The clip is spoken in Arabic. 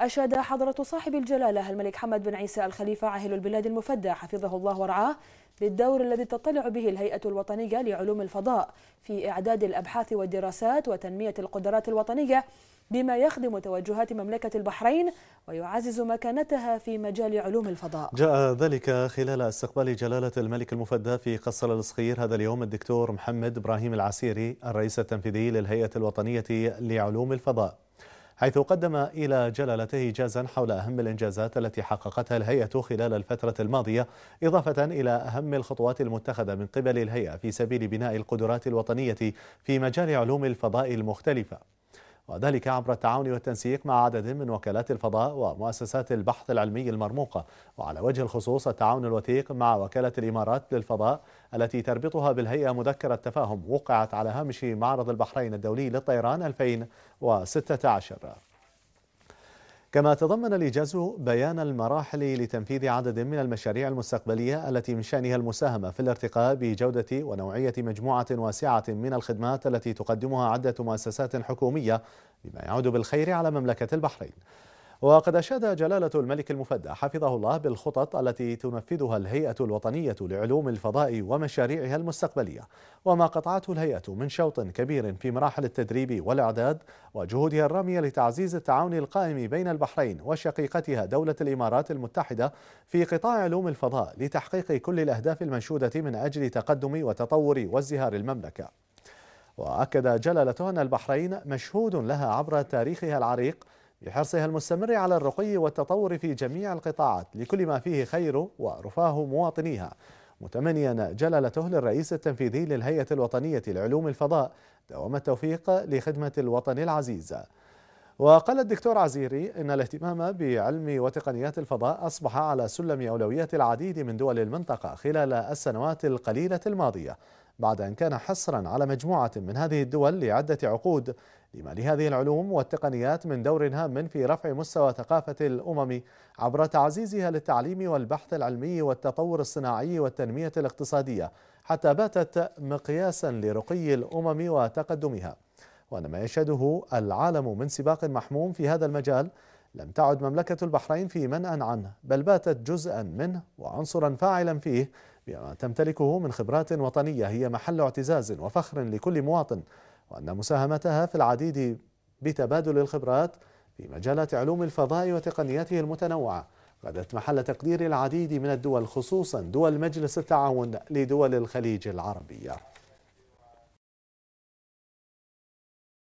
أشاد حضرة صاحب الجلالة الملك حمد بن عيسى الخليفة عاهل البلاد المفدى حفظه الله ورعاه بالدور الذي تطلع به الهيئة الوطنية لعلوم الفضاء في إعداد الأبحاث والدراسات وتنمية القدرات الوطنية بما يخدم توجهات مملكة البحرين ويعزز مكانتها في مجال علوم الفضاء جاء ذلك خلال استقبال جلالة الملك المفدى في قصر الصغير هذا اليوم الدكتور محمد إبراهيم العسيري الرئيس التنفيذي للهيئة الوطنية لعلوم الفضاء حيث قدم إلى جلالته جازا حول أهم الإنجازات التي حققتها الهيئة خلال الفترة الماضية إضافة إلى أهم الخطوات المتخذة من قبل الهيئة في سبيل بناء القدرات الوطنية في مجال علوم الفضاء المختلفة وذلك عبر التعاون والتنسيق مع عدد من وكالات الفضاء ومؤسسات البحث العلمي المرموقة وعلى وجه الخصوص التعاون الوثيق مع وكالة الإمارات للفضاء التي تربطها بالهيئة مذكرة تفاهم وقعت على هامش معرض البحرين الدولي للطيران 2016 كما تضمن الإيجاز بيان المراحل لتنفيذ عدد من المشاريع المستقبلية التي من شأنها المساهمة في الارتقاء بجودة ونوعية مجموعة واسعة من الخدمات التي تقدمها عدة مؤسسات حكومية بما يعود بالخير على مملكة البحرين وقد أشاد جلالة الملك المفدى حفظه الله بالخطط التي تنفذها الهيئة الوطنية لعلوم الفضاء ومشاريعها المستقبلية وما قطعته الهيئة من شوط كبير في مراحل التدريب والإعداد وجهودها الرامية لتعزيز التعاون القائم بين البحرين وشقيقتها دولة الإمارات المتحدة في قطاع علوم الفضاء لتحقيق كل الأهداف المنشودة من أجل تقدم وتطور وازدهار المملكة وأكد جلالته أن البحرين مشهود لها عبر تاريخها العريق بحرصها المستمر على الرقي والتطور في جميع القطاعات لكل ما فيه خير ورفاه مواطنيها متمنيا جلالته للرئيس التنفيذي للهيئة الوطنية لعلوم الفضاء دوام التوفيق لخدمة الوطن العزيز وقال الدكتور عزيري إن الاهتمام بعلم وتقنيات الفضاء أصبح على سلم أولويات العديد من دول المنطقة خلال السنوات القليلة الماضية بعد أن كان حصرا على مجموعة من هذه الدول لعدة عقود لما لهذه العلوم والتقنيات من دور هام في رفع مستوى ثقافة الأمم عبر تعزيزها للتعليم والبحث العلمي والتطور الصناعي والتنمية الاقتصادية حتى باتت مقياسا لرقي الأمم وتقدمها وأنما يشهده العالم من سباق محموم في هذا المجال لم تعد مملكة البحرين في منأ عنه بل باتت جزءا منه وعنصرا فاعلا فيه بما تمتلكه من خبرات وطنية هي محل اعتزاز وفخر لكل مواطن وأن مساهمتها في العديد بتبادل الخبرات في مجالات علوم الفضاء وتقنياته المتنوعة غدت محل تقدير العديد من الدول خصوصا دول مجلس التعاون لدول الخليج العربية